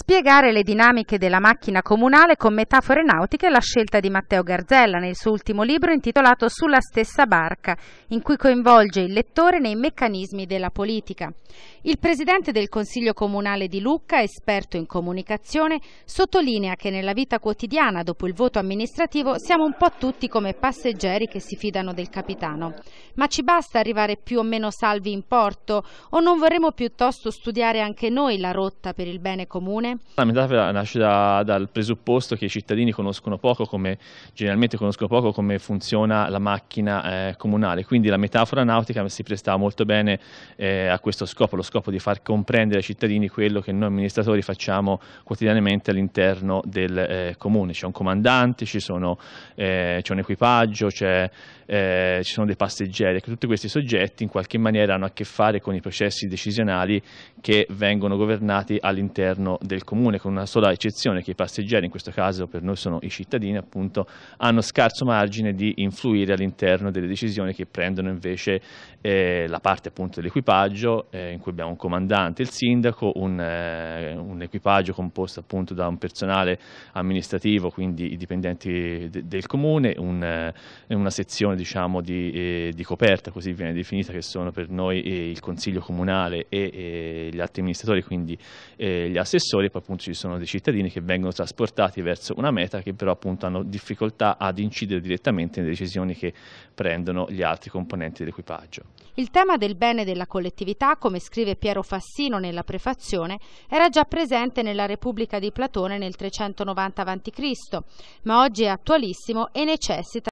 Spiegare le dinamiche della macchina comunale con metafore nautiche è la scelta di Matteo Garzella nel suo ultimo libro intitolato Sulla stessa barca, in cui coinvolge il lettore nei meccanismi della politica. Il presidente del Consiglio Comunale di Lucca, esperto in comunicazione, sottolinea che nella vita quotidiana dopo il voto amministrativo siamo un po' tutti come passeggeri che si fidano del capitano. Ma ci basta arrivare più o meno salvi in porto o non vorremmo piuttosto studiare anche noi la rotta per il bene comune? persone. La metafora nasce da, dal presupposto che i cittadini conoscono poco come, generalmente conoscono poco come funziona la macchina eh, comunale, quindi la metafora nautica si prestava molto bene eh, a questo scopo, lo scopo di far comprendere ai cittadini quello che noi amministratori facciamo quotidianamente all'interno del eh, comune, c'è un comandante, eh, c'è un equipaggio, eh, ci sono dei passeggeri, tutti questi soggetti in qualche maniera hanno a che fare con i processi decisionali che vengono governati all'interno del del comune con una sola eccezione che i passeggeri, in questo caso per noi sono i cittadini appunto, hanno scarso margine di influire all'interno delle decisioni che prendono invece eh, la parte appunto dell'equipaggio eh, in cui abbiamo un comandante, il sindaco, un, eh, un, equipaggio composto appunto da un personale amministrativo, quindi i dipendenti de del comune, un, eh, una sezione diciamo di, eh, di, coperta, così viene definita, che sono per noi eh, il consiglio comunale e gli altri amministratori, quindi gli assessori lavoratori, poi appunto ci sono dei cittadini che vengono trasportati verso una meta che però appunto hanno difficoltà ad incidere direttamente nelle decisioni che prendono gli altri componenti dell'equipaggio. Il tema del bene della collettività, come scrive Piero Fassino nella prefazione, era già presente nella Repubblica di Platone nel 390 a.C., ma oggi è attualissimo e necessita